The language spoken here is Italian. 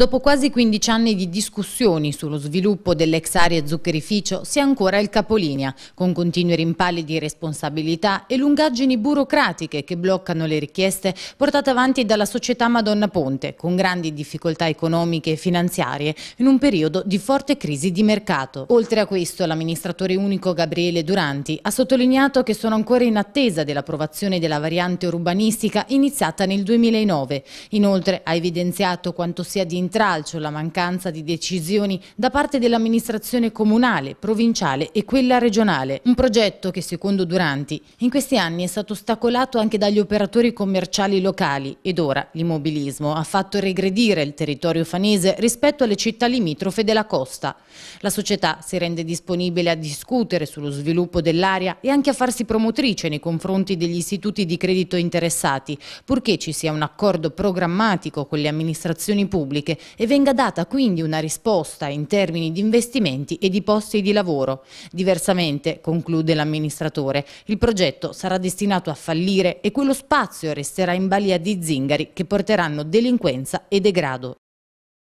Dopo quasi 15 anni di discussioni sullo sviluppo dell'ex area zuccherificio, si è ancora il capolinea, con continui rimpalli di responsabilità e lungaggini burocratiche che bloccano le richieste portate avanti dalla società Madonna Ponte, con grandi difficoltà economiche e finanziarie, in un periodo di forte crisi di mercato. Oltre a questo, l'amministratore unico Gabriele Duranti ha sottolineato che sono ancora in attesa dell'approvazione della variante urbanistica iniziata nel 2009. Inoltre ha evidenziato quanto sia di intralcio la mancanza di decisioni da parte dell'amministrazione comunale, provinciale e quella regionale. Un progetto che, secondo Duranti, in questi anni è stato ostacolato anche dagli operatori commerciali locali ed ora l'immobilismo ha fatto regredire il territorio fanese rispetto alle città limitrofe della costa. La società si rende disponibile a discutere sullo sviluppo dell'area e anche a farsi promotrice nei confronti degli istituti di credito interessati, purché ci sia un accordo programmatico con le amministrazioni pubbliche e venga data quindi una risposta in termini di investimenti e di posti di lavoro. Diversamente, conclude l'amministratore, il progetto sarà destinato a fallire e quello spazio resterà in balia di zingari che porteranno delinquenza e degrado.